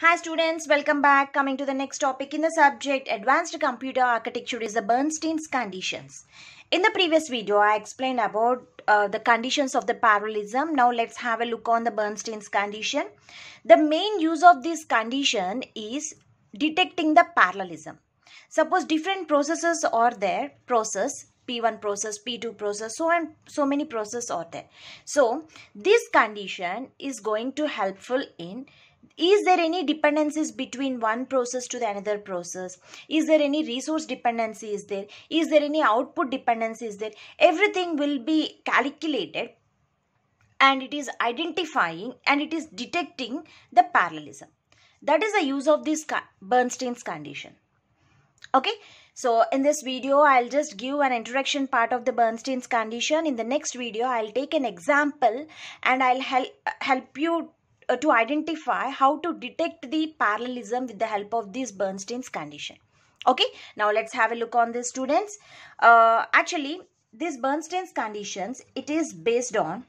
Hi students, welcome back. Coming to the next topic in the subject, Advanced Computer Architecture is the Bernstein's conditions. In the previous video, I explained about uh, the conditions of the parallelism. Now let's have a look on the Bernstein's condition. The main use of this condition is detecting the parallelism. Suppose different processes are there, process P1 process, P2 process, so and so many processes are there. So this condition is going to helpful in is there any dependencies between one process to the another process is there any resource dependency is there is there any output dependency is there everything will be calculated and it is identifying and it is detecting the parallelism that is the use of this Bernstein's condition okay so in this video I'll just give an introduction part of the Bernstein's condition in the next video I'll take an example and I'll help help you uh, to identify how to detect the parallelism with the help of this Bernstein's condition. Okay, now let's have a look on this students. Uh, actually, this Bernstein's conditions, it is based on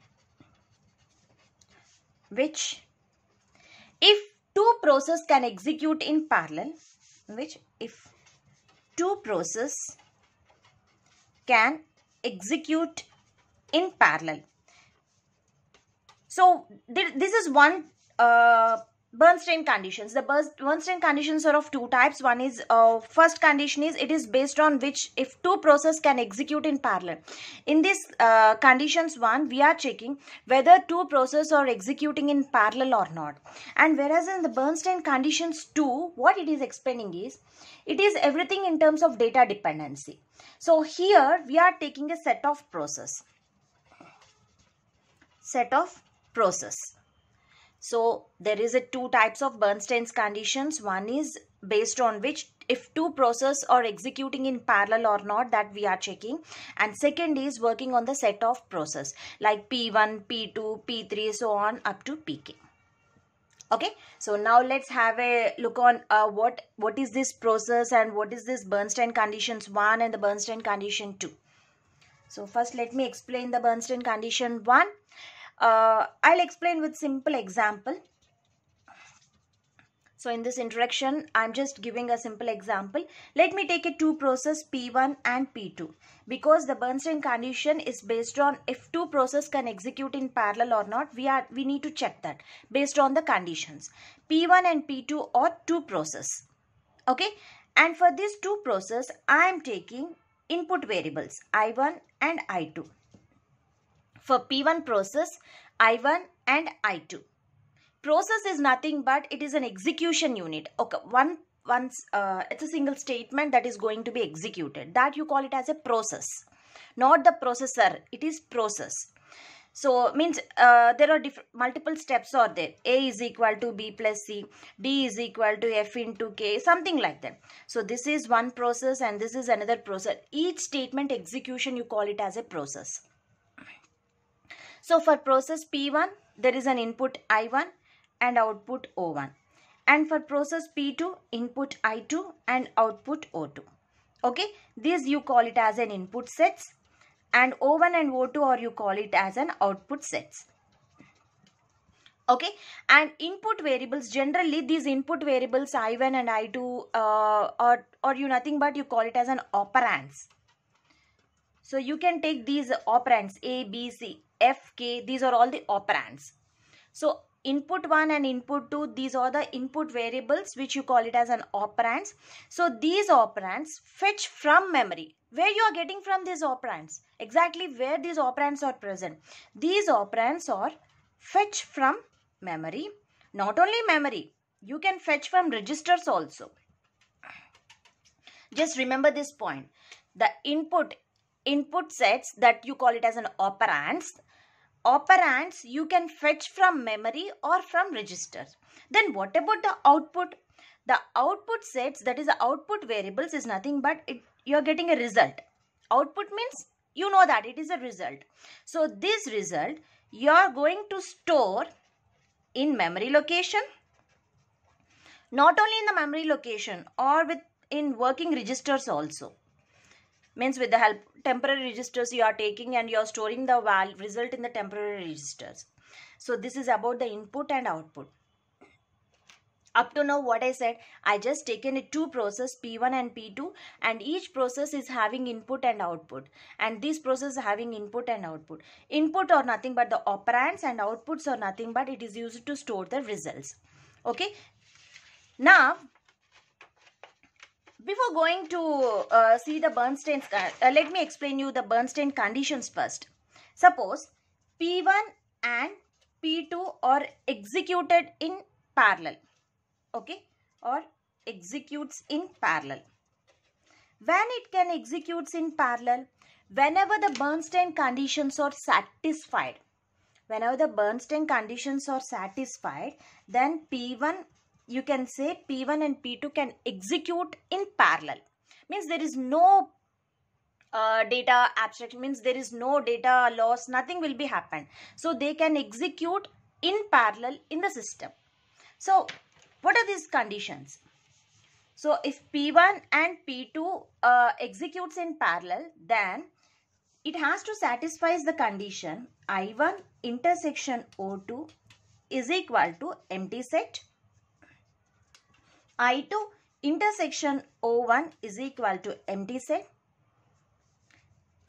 which if two process can execute in parallel, which if two process can execute in parallel so this is one uh, Bernstein conditions. The Bernstein conditions are of two types. One is uh, first condition is it is based on which if two process can execute in parallel. In this uh, conditions one, we are checking whether two process are executing in parallel or not. And whereas in the Bernstein conditions two, what it is explaining is it is everything in terms of data dependency. So here we are taking a set of process. Set of process. So there is a two types of Bernstein's conditions. One is based on which if two process are executing in parallel or not that we are checking and second is working on the set of process like P1, P2, P3 so on up to Pk. Okay, so now let's have a look on uh, what what is this process and what is this Bernstein conditions 1 and the Bernstein condition 2. So first let me explain the Bernstein condition 1. Uh, I'll explain with simple example. So in this introduction, I'm just giving a simple example. Let me take a two process P1 and P2 because the Bernstein condition is based on if two process can execute in parallel or not. We are we need to check that based on the conditions. P1 and P2 are two process. Okay. And for these two process, I am taking input variables I1 and I2 for P1 process, I1 and I2. Process is nothing but it is an execution unit. Okay, one once uh, it's a single statement that is going to be executed. That you call it as a process, not the processor. It is process. So means uh, there are multiple steps are there. A is equal to B plus C. D is equal to F into K. Something like that. So this is one process and this is another process. Each statement execution you call it as a process. So for process P1, there is an input I1 and output O1. And for process P2, input I2 and output O2. Okay, these you call it as an input sets and O1 and O2 or you call it as an output sets. Okay, and input variables, generally these input variables I1 and I2 uh, or, or you nothing but you call it as an operands. So you can take these operands A, B, C fk these are all the operands so input 1 and input 2 these are the input variables which you call it as an operands so these operands fetch from memory where you are getting from these operands exactly where these operands are present these operands are fetch from memory not only memory you can fetch from registers also just remember this point the input input sets that you call it as an operands operands you can fetch from memory or from register. then what about the output the output sets that is the output variables is nothing but it you are getting a result output means you know that it is a result so this result you are going to store in memory location not only in the memory location or with in working registers also means with the help temporary registers you are taking and you are storing the result in the temporary registers so this is about the input and output up to now what i said i just taken a two process p1 and p2 and each process is having input and output and this process having input and output input or nothing but the operands and outputs are nothing but it is used to store the results okay now before going to uh, see the Bernstein's, uh, let me explain you the Bernstein conditions first. Suppose P1 and P2 are executed in parallel. Okay. Or executes in parallel. When it can executes in parallel, whenever the Bernstein conditions are satisfied, whenever the Bernstein conditions are satisfied, then P1 you can say P1 and P2 can execute in parallel. Means there is no uh, data abstraction, means there is no data loss, nothing will be happen. So they can execute in parallel in the system. So what are these conditions? So if P1 and P2 uh, executes in parallel, then it has to satisfy the condition I1 intersection O2 is equal to empty set I2 intersection O1 is equal to empty set.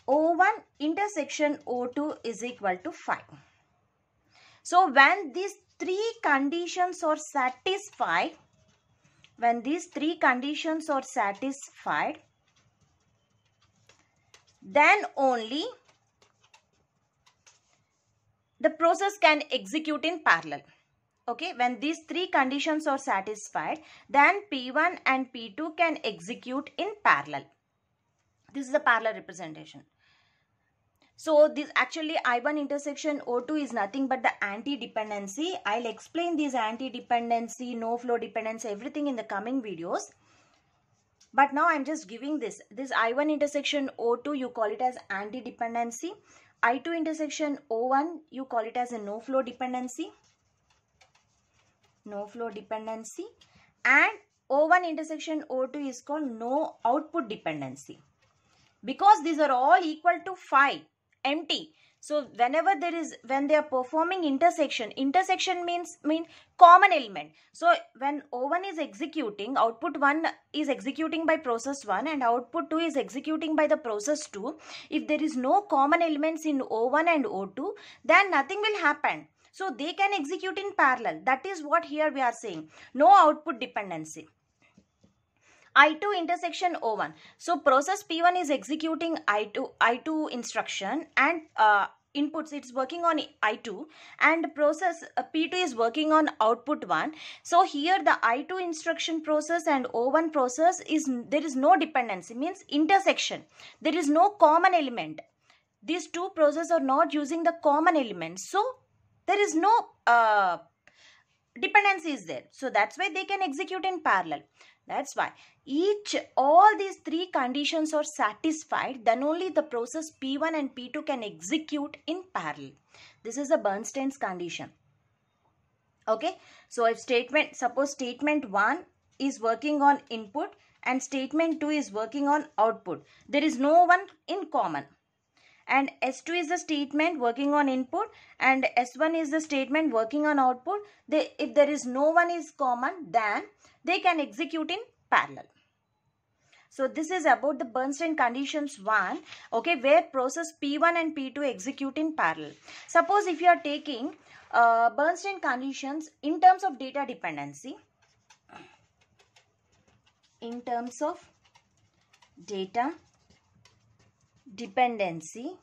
O1 intersection O2 is equal to 5. So when these three conditions are satisfied, when these three conditions are satisfied, then only the process can execute in parallel. Okay, when these three conditions are satisfied, then P1 and P2 can execute in parallel. This is the parallel representation. So this actually I1 intersection O2 is nothing but the anti-dependency. I'll explain these anti-dependency, no flow dependency, everything in the coming videos. But now I'm just giving this. This I1 intersection O2, you call it as anti-dependency. I2 intersection O1, you call it as a no flow dependency no flow dependency and O1 intersection O2 is called no output dependency. Because these are all equal to phi empty. So whenever there is when they are performing intersection, intersection means mean common element. So when O1 is executing, output 1 is executing by process 1 and output 2 is executing by the process 2. If there is no common elements in O1 and O2, then nothing will happen. So they can execute in parallel. That is what here we are saying. No output dependency. I2 intersection O1. So process P1 is executing I2, I2 instruction and uh, inputs it's working on i2 and process uh, p2 is working on output 1 so here the i2 instruction process and o1 process is there is no dependency means intersection there is no common element these two processes are not using the common element so there is no uh, dependency is there so that's why they can execute in parallel that's why each all these three conditions are satisfied then only the process p1 and p2 can execute in parallel this is a bernstein's condition okay so if statement suppose statement 1 is working on input and statement 2 is working on output there is no one in common and S2 is the statement working on input and S1 is the statement working on output. They, if there is no one is common then they can execute in parallel. So this is about the Bernstein conditions 1, okay, where process P1 and P2 execute in parallel. Suppose if you are taking uh, Bernstein conditions in terms of data dependency, in terms of data dependency.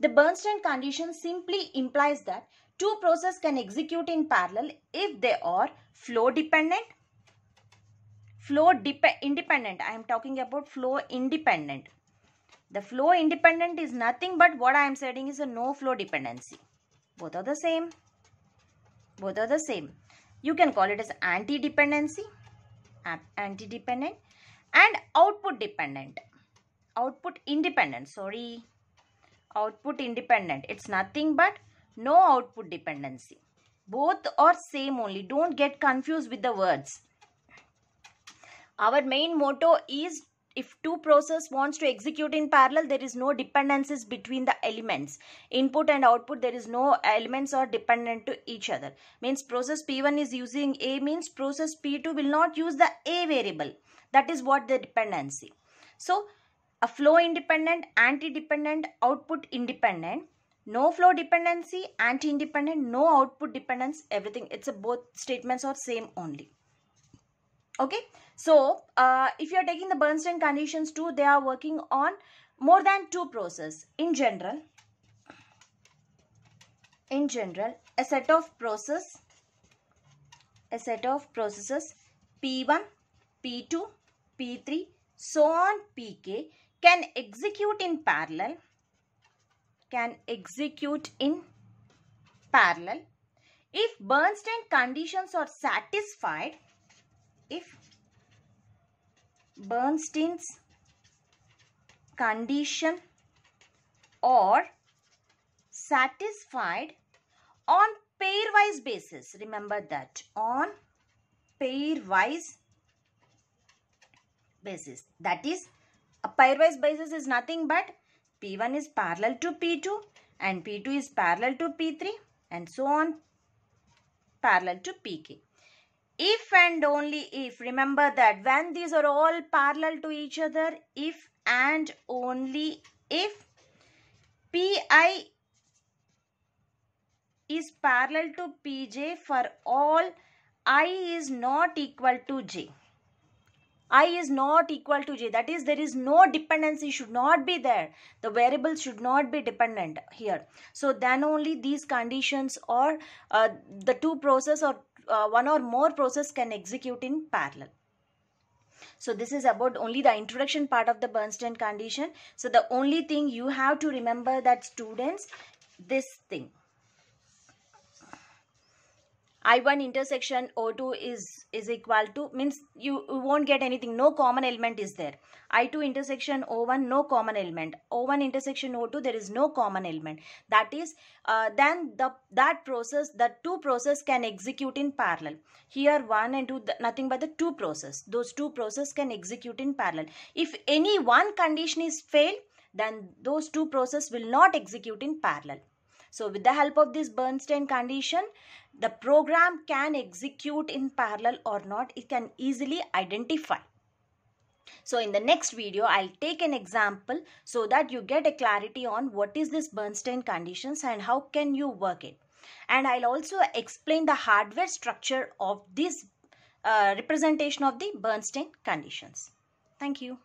The Bernstein condition simply implies that two processes can execute in parallel if they are flow dependent, flow independent. I am talking about flow independent. The flow independent is nothing but what I am saying is a no flow dependency. Both are the same. Both are the same. You can call it as anti-dependency, anti-dependent and output dependent output independent sorry output independent it's nothing but no output dependency both are same only don't get confused with the words our main motto is if two process wants to execute in parallel there is no dependencies between the elements input and output there is no elements are dependent to each other means process p1 is using a means process p2 will not use the a variable that is what the dependency so a flow independent, anti-dependent, output independent, no flow dependency, anti-independent, no output dependence, everything. It's a both statements are same only. Okay. So, uh, if you are taking the Bernstein conditions too, they are working on more than two process. In general, in general, a set of process, a set of processes P1, P2, P3, so on Pk can execute in parallel can execute in parallel if Bernstein conditions are satisfied if Bernstein's condition or satisfied on pairwise basis remember that on pairwise basis that is a pairwise basis is nothing but P1 is parallel to P2 and P2 is parallel to P3 and so on parallel to PK. If and only if, remember that when these are all parallel to each other, if and only if PI is parallel to PJ for all I is not equal to J i is not equal to j that is there is no dependency should not be there the variable should not be dependent here so then only these conditions or uh, the two process or uh, one or more process can execute in parallel so this is about only the introduction part of the Bernstein condition. So the only thing you have to remember that students, this thing i1 intersection o2 is is equal to means you, you won't get anything no common element is there i2 intersection o1 no common element o1 intersection o2 there is no common element that is uh, then the that process the two process can execute in parallel here one and two the, nothing but the two process those two process can execute in parallel if any one condition is failed then those two process will not execute in parallel so with the help of this Bernstein condition, the program can execute in parallel or not it can easily identify so in the next video i'll take an example so that you get a clarity on what is this bernstein conditions and how can you work it and i'll also explain the hardware structure of this uh, representation of the bernstein conditions thank you